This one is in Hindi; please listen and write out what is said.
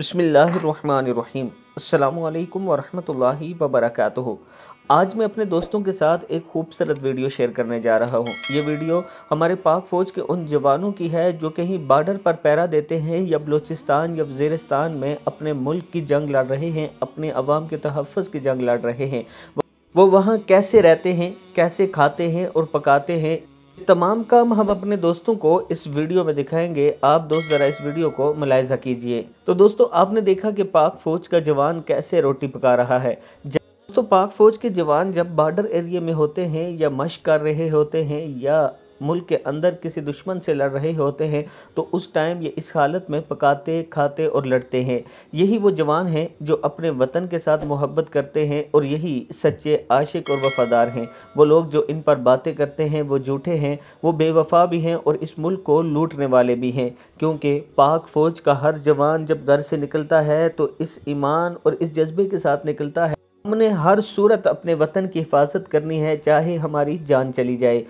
बसमिलीम अल्लाम वरहमतुल्लाहि वबरकातुहु आज मैं अपने दोस्तों के साथ एक खूबसूरत वीडियो शेयर करने जा रहा हूँ ये वीडियो हमारे पाक फ़ौज के उन जवानों की है जो कहीं बॉर्डर पर पैरा देते हैं या बलूचिस्तान या वजीरस्तान में अपने मुल्क की जंग लड़ रहे हैं अपने अवाम के तहफ़ की जंग लड़ रहे हैं वो वहाँ कैसे रहते हैं कैसे खाते हैं और पकाते हैं तमाम काम हम अपने दोस्तों को इस वीडियो में दिखाएंगे आप दोस्त जरा इस वीडियो को मुलायजा कीजिए तो दोस्तों आपने देखा कि पाक फौज का जवान कैसे रोटी पका रहा है दोस्तों पाक फौज के जवान जब बॉर्डर एरिया में होते हैं या मश कर रहे होते हैं या मुल्क के अंदर किसी दुश्मन से लड़ रहे होते हैं तो उस टाइम ये इस हालत में पकाते खाते और लड़ते हैं यही वो जवान हैं जो अपने वतन के साथ मोहब्बत करते हैं और यही सच्चे आशिक और वफादार हैं वो लोग जो इन पर बातें करते हैं वो झूठे हैं वो बेवफा भी हैं और इस मुल्क को लूटने वाले भी हैं क्योंकि पाक फ़ौज का हर जवान जब घर से निकलता है तो इस ईमान और इस जज्बे के साथ निकलता है हमने हर सूरत अपने वतन की हिफाजत करनी है चाहे हमारी जान चली जाए